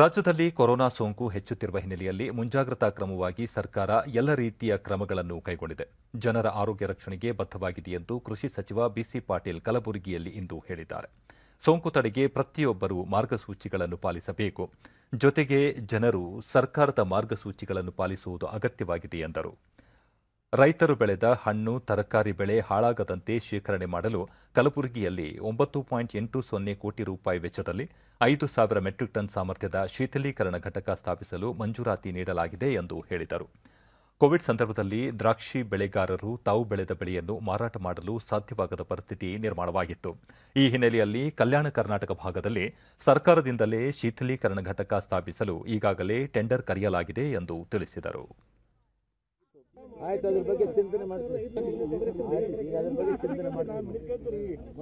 ರಾಜ್ಯದಲ್ಲಿ ಕೊರೋನಾ ಸೋಂಕು ಹೆಚ್ಚುತ್ತಿರುವ ಹಿನ್ನೆಲೆಯಲ್ಲಿ ಮುಂಜಾಗ್ರತಾ ಕ್ರಮವಾಗಿ ಸರ್ಕಾರ ಎಲ್ಲ ರೀತಿಯ ಕ್ರಮಗಳನ್ನು ಕೈಗೊಂಡಿದೆ ಜನರ ಆರೋಗ್ಯ ರಕ್ಷಣೆಗೆ ಬದ್ಧವಾಗಿದೆ ಎಂದು ಕೃಷಿ ಸಚಿವ ಬಿಸಿ ಪಾಟೀಲ್ ಕಲಬುರಗಿಯಲ್ಲಿ ಇಂದು ಹೇಳಿದ್ದಾರೆ ಸೋಂಕು ತಡೆಗೆ ಪ್ರತಿಯೊಬ್ಬರೂ ಮಾರ್ಗಸೂಚಿಗಳನ್ನು ಪಾಲಿಸಬೇಕು ಜೊತೆಗೆ ಜನರು ಸರ್ಕಾರದ ಮಾರ್ಗಸೂಚಿಗಳನ್ನು ಪಾಲಿಸುವುದು ಅಗತ್ಯವಾಗಿದೆ ಎಂದರು ರೈತರು ಬೆಳೆದ ಹಣ್ಣು ತರಕಾರಿ ಬೆಳೆ ಹಾಳಾಗದಂತೆ ಶೇಖರಣೆ ಮಾಡಲು ಕಲಬುರಗಿಯಲ್ಲಿ ಒಂಬತ್ತು ಪಾಯಿಂಟ್ ಎಂಟು ಸೊನ್ನೆ ಕೋಟಿ ರೂಪಾಯಿ ವೆಚ್ಚದಲ್ಲಿ ಐದು ಸಾವಿರ ಮೆಟ್ರಿಕ್ ಟನ್ ಸಾಮರ್ಥ್ಯದ ಶೀಥಲೀಕರಣ ಘಟಕ ಸ್ಥಾಪಿಸಲು ಮಂಜೂರಾತಿ ನೀಡಲಾಗಿದೆ ಎಂದು ಹೇಳಿದರು ಕೋವಿಡ್ ಸಂದರ್ಭದಲ್ಲಿ ದ್ರಾಕ್ಷಿ ಬೆಳೆಗಾರರು ತಾವು ಬೆಳೆದ ಬೆಳೆಯನ್ನು ಮಾರಾಟ ಮಾಡಲು ಸಾಧ್ಯವಾಗದ ಪರಿಸ್ಥಿತಿ ನಿರ್ಮಾಣವಾಗಿತ್ತು ಈ ಹಿನ್ನೆಲೆಯಲ್ಲಿ ಕಲ್ಯಾಣ ಕರ್ನಾಟಕ ಭಾಗದಲ್ಲಿ ಸರ್ಕಾರದಿಂದಲೇ ಶೀಥಲೀಕರಣ ಘಟಕ ಸ್ಥಾಪಿಸಲು ಈಗಾಗಲೇ ಟೆಂಡರ್ ಕರೆಯಲಾಗಿದೆ ಎಂದು ತಿಳಿಸಿದರು ಆಯ್ತು ಅದ್ರ ಬಗ್ಗೆ ಚಿಂತನೆ ಮಾಡ್ತೀವಿ ಅದ್ರ ಬಗ್ಗೆ ಚಿಂತನೆ ಮಾಡ್ತೀವಿ